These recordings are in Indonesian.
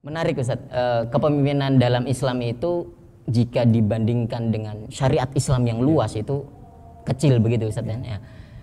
Menarik Ustaz, e, eh, kepemimpinan dalam Islam itu jika dibandingkan dengan syariat Islam yang luas itu kecil begitu Ustaz ya. Kan? ya.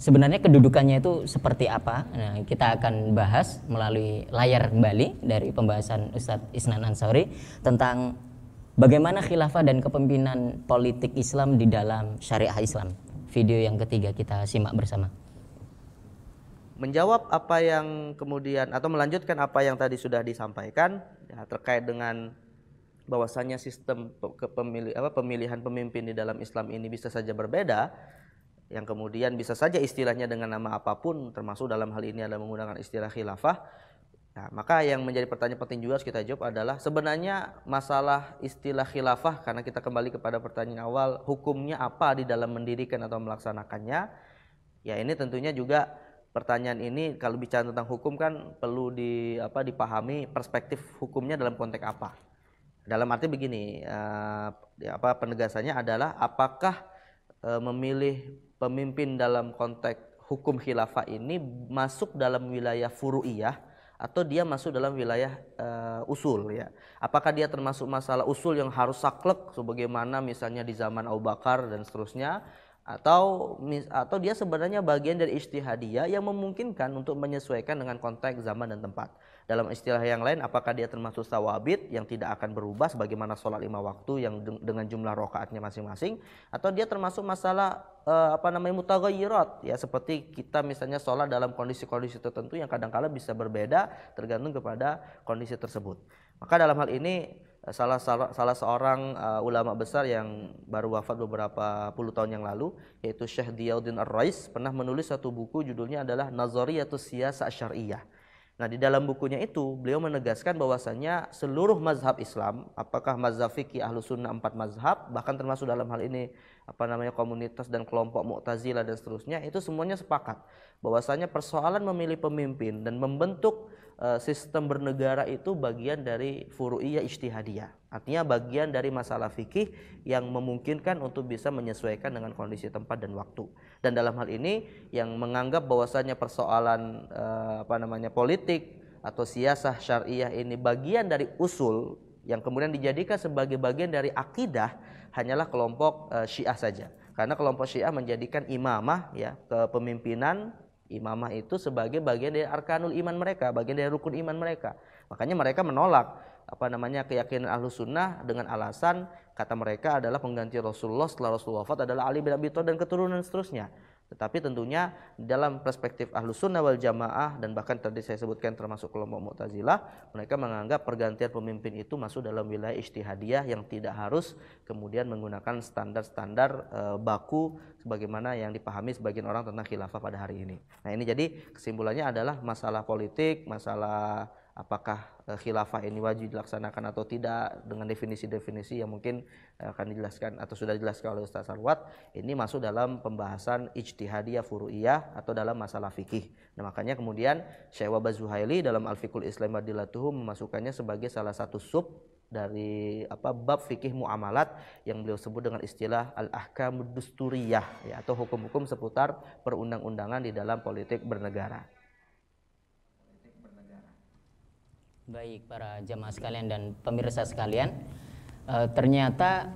Sebenarnya kedudukannya itu seperti apa? Nah, kita akan bahas melalui layar kembali dari pembahasan Ustadz Isnan Ansori tentang bagaimana khilafah dan kepemimpinan politik Islam di dalam syariah Islam. Video yang ketiga kita simak bersama. Menjawab apa yang kemudian atau melanjutkan apa yang tadi sudah disampaikan, ya, terkait dengan bahwasannya sistem pemilih, apa, pemilihan pemimpin di dalam Islam ini bisa saja berbeda yang kemudian bisa saja istilahnya dengan nama apapun termasuk dalam hal ini adalah menggunakan istilah khilafah nah, maka yang menjadi pertanyaan penting juga harus kita jawab adalah sebenarnya masalah istilah khilafah karena kita kembali kepada pertanyaan awal hukumnya apa di dalam mendirikan atau melaksanakannya ya ini tentunya juga pertanyaan ini kalau bicara tentang hukum kan perlu di apa dipahami perspektif hukumnya dalam konteks apa. Dalam arti begini, uh, apa penegasannya adalah apakah uh, memilih pemimpin dalam konteks hukum khilafah ini masuk dalam wilayah furu'iyah atau dia masuk dalam wilayah uh, usul ya. Apakah dia termasuk masalah usul yang harus saklek sebagaimana misalnya di zaman Abu Bakar dan seterusnya atau atau dia sebenarnya bagian dari istihadiyah yang memungkinkan untuk menyesuaikan dengan konteks zaman dan tempat dalam istilah yang lain apakah dia termasuk sawabit yang tidak akan berubah sebagaimana sholat lima waktu yang dengan jumlah rokaatnya masing-masing atau dia termasuk masalah eh, apa namanya mutaghayyirat ya seperti kita misalnya sholat dalam kondisi-kondisi tertentu yang kadang kadangkala bisa berbeda tergantung kepada kondisi tersebut maka dalam hal ini eh, salah salah, salah seorang uh, ulama besar yang baru wafat beberapa puluh tahun yang lalu yaitu Syekh Diyauddin Ar-Rais pernah menulis satu buku judulnya adalah Nazariyatus Siyasah Syariah Nah, di dalam bukunya itu beliau menegaskan bahwasannya seluruh mazhab Islam, apakah mazhab fikih ahlu sunnah empat mazhab, bahkan termasuk dalam hal ini apa namanya komunitas dan kelompok mu'tazilah dan seterusnya, itu semuanya sepakat bahwasanya persoalan memilih pemimpin dan membentuk Eh, sistem bernegara itu bagian dari furu'iyah ijtihadiyah. Artinya bagian dari masalah fikih yang memungkinkan untuk bisa menyesuaikan dengan kondisi tempat dan waktu. Dan dalam hal ini yang menganggap bahwasanya persoalan eh, apa namanya politik atau siasah syariah ini bagian dari usul yang kemudian dijadikan sebagai bagian dari akidah hanyalah kelompok eh, Syiah saja. Karena kelompok Syiah menjadikan imamah ya kepemimpinan Imamah itu sebagai bagian dari arkanul iman mereka, bagian dari rukun iman mereka. Makanya mereka menolak apa namanya keyakinan ahlu sunnah dengan alasan kata mereka adalah pengganti Rasulullah setelah Rasulullah wafat adalah Ali bin Abi Thalib dan keturunan seterusnya. Tetapi tentunya dalam perspektif ahlu sunnah wal jamaah dan bahkan tadi saya sebutkan termasuk kelompok mu'tazilah, mereka menganggap pergantian pemimpin itu masuk dalam wilayah ijtihadiyah yang tidak harus kemudian menggunakan standar-standar e, baku sebagaimana yang dipahami sebagian orang tentang khilafah pada hari ini. Nah ini jadi kesimpulannya adalah masalah politik, masalah apakah eh, khilafah ini wajib dilaksanakan atau tidak dengan definisi-definisi yang mungkin eh, akan dijelaskan atau sudah dijelaskan oleh Ustaz Sarwat ini masuk dalam pembahasan ijtihadiyah furu'iyah atau dalam masalah fikih nah, makanya kemudian Syekh Wabah Zuhaili dalam Al-Fiqhul Islam Badilatuhu memasukkannya sebagai salah satu sub dari apa bab fikih muamalat yang beliau sebut dengan istilah al-ahkamud dusturiyah ya, atau hukum-hukum seputar perundang-undangan di dalam politik bernegara. Baik para jamaah sekalian dan pemirsa sekalian, e, ternyata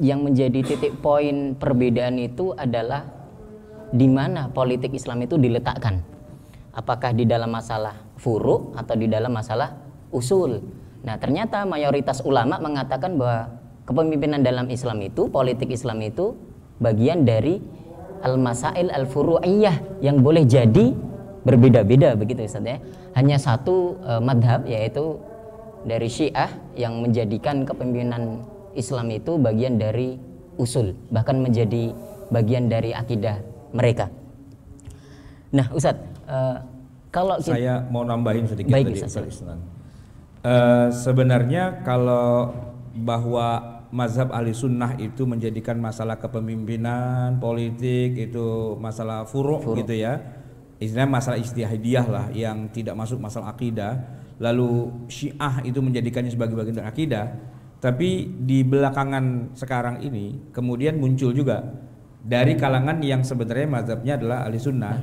yang menjadi titik poin perbedaan itu adalah di mana politik Islam itu diletakkan. Apakah di dalam masalah furu atau di dalam masalah usul. Nah, ternyata mayoritas ulama mengatakan bahwa kepemimpinan dalam Islam itu, politik Islam itu bagian dari al-masail al-furu'iyah yang boleh jadi berbeda-beda begitu Ustaz ya. Hanya satu uh, madhab yaitu dari Syiah yang menjadikan kepemimpinan Islam itu bagian dari usul bahkan menjadi bagian dari akidah mereka. Nah Ustaz, uh, e, kalau kita... saya mau nambahin sedikit Baik, tadi Ustaz, Uh, e, sebenarnya kalau bahwa mazhab ahli sunnah itu menjadikan masalah kepemimpinan politik itu masalah furuk gitu ya istilah masalah istihadiyah lah yang tidak masuk masalah akidah lalu syiah itu menjadikannya sebagai bagian dari akidah tapi di belakangan sekarang ini kemudian muncul juga dari kalangan yang sebenarnya mazhabnya adalah ahli sunnah,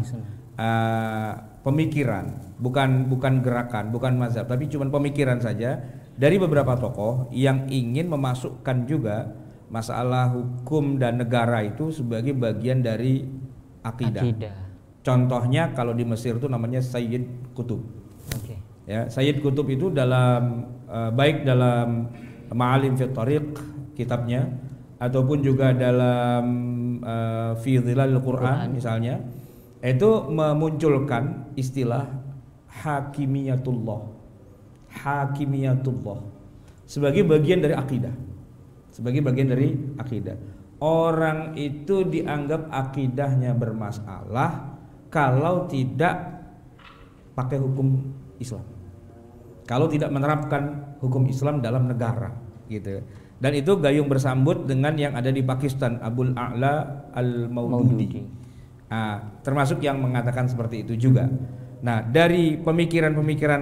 Uh, pemikiran bukan bukan gerakan bukan mazhab tapi cuma pemikiran saja dari beberapa tokoh yang ingin memasukkan juga masalah hukum dan negara itu sebagai bagian dari akidah. akidah. Contohnya kalau di Mesir itu namanya Sayyid Kutub. Okay. Ya, Sayyid Kutub itu dalam eh, baik dalam Ma'alim fi Tariq kitabnya ataupun juga dalam uh, fi Dhilal Quran misalnya itu memunculkan istilah hakimiyatullah. Hakimiyatullah sebagai bagian dari akidah. Sebagai bagian dari akidah. Orang itu dianggap akidahnya bermasalah kalau tidak pakai hukum Islam. Kalau tidak menerapkan hukum Islam dalam negara gitu. Dan itu gayung bersambut dengan yang ada di Pakistan Abdul A'la Al-Maududi. Nah, termasuk yang mengatakan seperti itu juga. Nah, dari pemikiran-pemikiran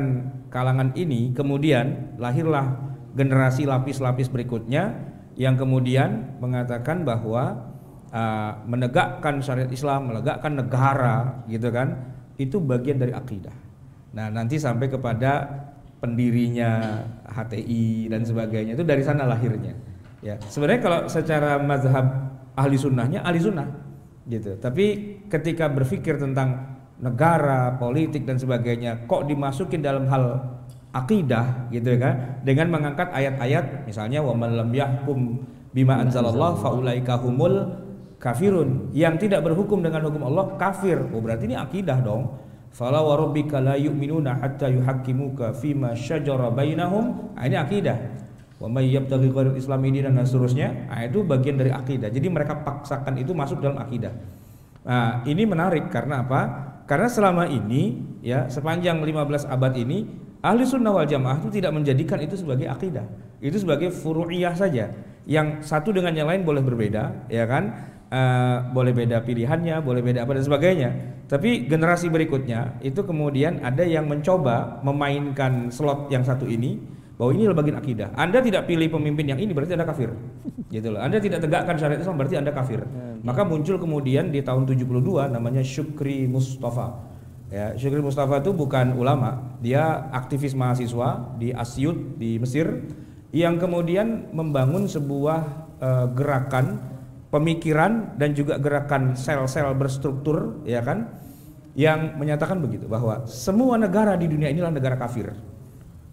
kalangan ini kemudian lahirlah generasi lapis-lapis berikutnya yang kemudian mengatakan bahwa Uh, menegakkan syariat Islam, menegakkan negara gitu kan, itu bagian dari akidah. Nah, nanti sampai kepada pendirinya HTI dan sebagainya itu dari sana lahirnya. Ya, sebenarnya kalau secara mazhab ahli sunnahnya ahli sunnah gitu. Tapi ketika berpikir tentang negara, politik dan sebagainya kok dimasukin dalam hal akidah gitu kan dengan mengangkat ayat-ayat misalnya wa man lam yahkum bima anzalallah faulaika humul kafirun yang tidak berhukum dengan hukum Allah kafir. Oh berarti ini akidah dong. Fala wa rabbika la yu'minuna hatta yuhaqqimuka fima syajara bainahum. Nah, ini akidah. Wa may yabtaghi ghairul islami dinan dan seterusnya. Nah, itu bagian dari akidah. Jadi mereka paksakan itu masuk dalam akidah. Nah, ini menarik karena apa? Karena selama ini ya sepanjang 15 abad ini ahli sunnah wal jamaah itu tidak menjadikan itu sebagai akidah. Itu sebagai furu'iyah saja. Yang satu dengan yang lain boleh berbeda, ya kan? uh, boleh beda pilihannya, boleh beda apa dan sebagainya. Tapi generasi berikutnya itu kemudian ada yang mencoba memainkan slot yang satu ini bahwa ini adalah bagian akidah. Anda tidak pilih pemimpin yang ini berarti Anda kafir. gitu loh. Anda tidak tegakkan syariat Islam berarti Anda kafir. Hmm, gitu. Maka muncul kemudian di tahun 72 namanya Syukri Mustafa. Ya, Syukri Mustafa itu bukan ulama, dia aktivis mahasiswa di Asyut di Mesir yang kemudian membangun sebuah uh, gerakan pemikiran dan juga gerakan sel-sel berstruktur ya kan yang menyatakan begitu bahwa semua negara di dunia inilah negara kafir.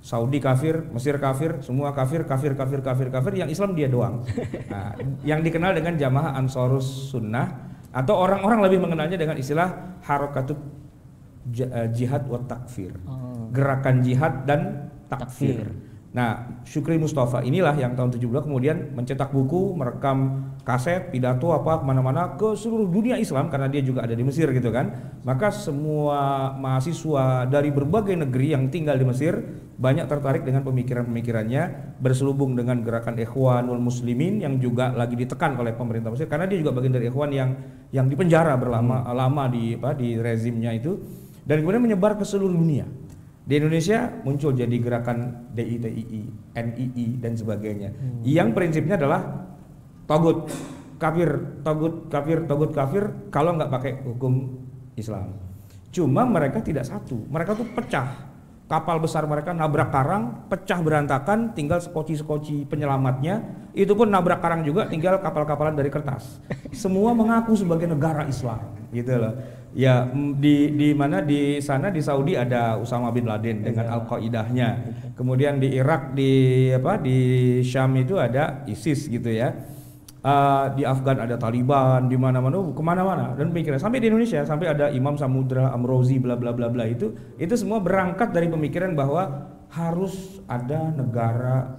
Saudi kafir, Mesir kafir, semua kafir, kafir, kafir, kafir, kafir, yang Islam dia doang. Nah, yang dikenal dengan jamaah Ansorus Sunnah atau orang-orang lebih mengenalnya dengan istilah harokatut eh, jihad wa takfir. Oh. Gerakan jihad dan takfir. takfir Nah, Syukri Mustafa inilah yang tahun 72 kemudian mencetak buku, merekam kaset, pidato apa kemana-mana ke seluruh dunia Islam karena dia juga ada di Mesir gitu kan. Maka semua mahasiswa dari berbagai negeri yang tinggal di Mesir banyak tertarik dengan pemikiran-pemikirannya berselubung dengan gerakan Ikhwanul Muslimin yang juga lagi ditekan oleh pemerintah Mesir karena dia juga bagian dari Ikhwan yang yang dipenjara berlama-lama di apa di rezimnya itu dan kemudian menyebar ke seluruh dunia. Di Indonesia muncul jadi gerakan DITII, NII dan sebagainya. Hmm. Yang prinsipnya adalah togut kafir, togut kafir, togut kafir kalau nggak pakai hukum Islam. Cuma mereka tidak satu, mereka tuh pecah. Kapal besar mereka nabrak karang, pecah berantakan, tinggal sekoci-sekoci penyelamatnya. Itu pun nabrak karang juga, tinggal kapal-kapalan dari kertas. Semua mengaku sebagai negara Islam gitu loh. Ya mm, di di mana di sana di Saudi ada Usama bin Laden dengan iya. Al Qaidahnya. Kemudian di Irak di apa di Syam itu ada ISIS gitu ya. Uh, di Afgan ada Taliban, di mana-mana, kemana-mana dan pemikiran sampai di Indonesia sampai ada Imam Samudra, Amrozi, bla bla bla bla itu itu semua berangkat dari pemikiran bahwa harus ada negara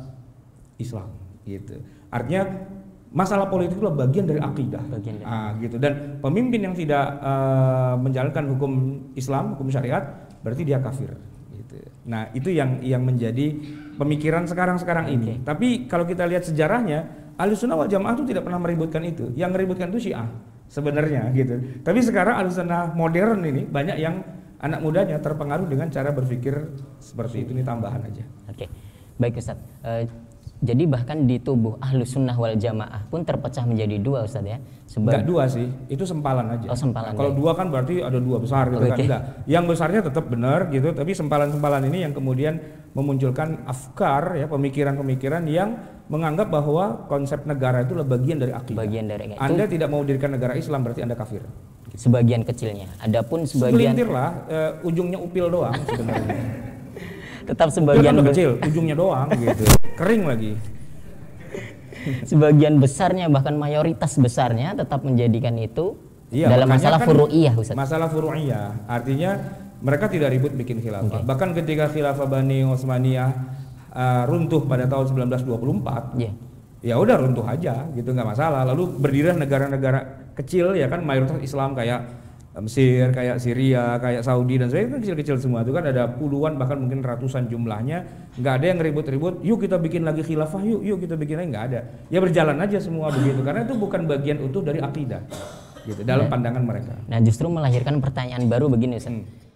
Islam gitu. Artinya masalah politik itu bagian dari akidah. Bagian dari. Nah, gitu. Dan pemimpin yang tidak uh, menjalankan hukum Islam, hukum syariat, berarti dia kafir. Gitu. Nah, itu yang yang menjadi pemikiran sekarang-sekarang okay. ini. Tapi kalau kita lihat sejarahnya, Ahlussunnah wal Jamaah itu tidak pernah meributkan itu. Yang meributkan itu Syiah sebenarnya gitu. Tapi sekarang Ahlussunnah modern ini banyak yang anak mudanya terpengaruh dengan cara berpikir seperti itu ini tambahan aja. Oke. Okay. Baik Ustaz. Uh, jadi bahkan di tubuh ahlu sunnah wal jamaah pun terpecah menjadi dua Ustaz ya. Sebab Enggak dua sih, itu sempalan aja. Oh, sempalan. Nah, kalau ya. dua kan berarti ada dua besar gitu okay. kan. Enggak. Yang besarnya tetap benar gitu, tapi sempalan-sempalan ini yang kemudian memunculkan afkar ya, pemikiran-pemikiran yang menganggap bahwa konsep negara itu adalah bagian dari akidah. Bagian dari akidah. Anda tidak mau dirikan negara Islam berarti Anda kafir. Sebagian kecilnya. Adapun sebagian Sebelintir lah, uh, ujungnya upil doang sebenarnya. tetap sebagian kan kecil ujungnya doang gitu kering lagi sebagian besarnya bahkan mayoritas besarnya tetap menjadikan itu iya, dalam masalah kan furu'iyah masalah furu'iyah artinya mereka tidak ribut bikin khilafah okay. bahkan ketika khilafah Bani Utsmaniyah uh, runtuh pada tahun 1924 yeah. Iya. ya udah runtuh aja gitu nggak masalah lalu berdirilah negara-negara kecil ya kan mayoritas Islam kayak Mesir, kayak Syria, kayak Saudi dan sebagainya kan kecil-kecil semua itu kan ada puluhan bahkan mungkin ratusan jumlahnya. Nggak ada yang ribut-ribut. Yuk kita bikin lagi khilafah. Yuk, yuk kita bikin lagi nggak ada. Ya berjalan aja semua begitu karena itu bukan bagian utuh dari akidah gitu dalam nah, pandangan mereka. Nah justru melahirkan pertanyaan baru begini Ustaz. Hmm